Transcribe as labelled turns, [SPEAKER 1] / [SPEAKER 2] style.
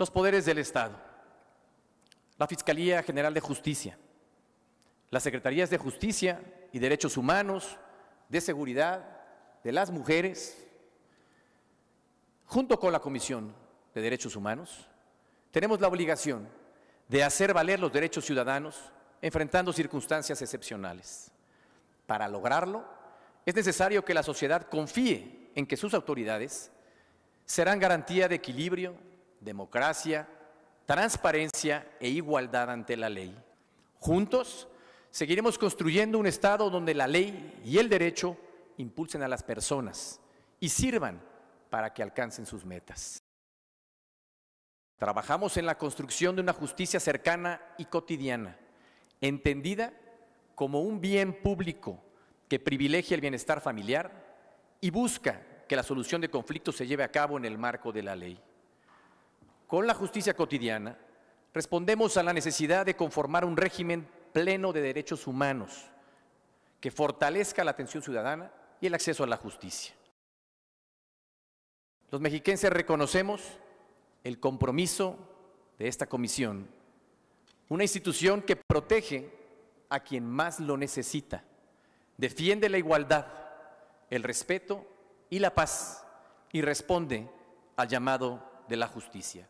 [SPEAKER 1] los poderes del Estado, la Fiscalía General de Justicia, las Secretarías de Justicia y Derechos Humanos, de Seguridad, de las Mujeres, junto con la Comisión de Derechos Humanos, tenemos la obligación de hacer valer los derechos ciudadanos enfrentando circunstancias excepcionales. Para lograrlo, es necesario que la sociedad confíe en que sus autoridades serán garantía de equilibrio, democracia, transparencia e igualdad ante la ley. Juntos seguiremos construyendo un Estado donde la ley y el derecho impulsen a las personas y sirvan para que alcancen sus metas. Trabajamos en la construcción de una justicia cercana y cotidiana, entendida como un bien público que privilegia el bienestar familiar y busca que la solución de conflictos se lleve a cabo en el marco de la ley. Con la justicia cotidiana respondemos a la necesidad de conformar un régimen pleno de derechos humanos que fortalezca la atención ciudadana y el acceso a la justicia. Los mexiquenses reconocemos el compromiso de esta comisión, una institución que protege a quien más lo necesita, defiende la igualdad, el respeto y la paz y responde al llamado de la justicia.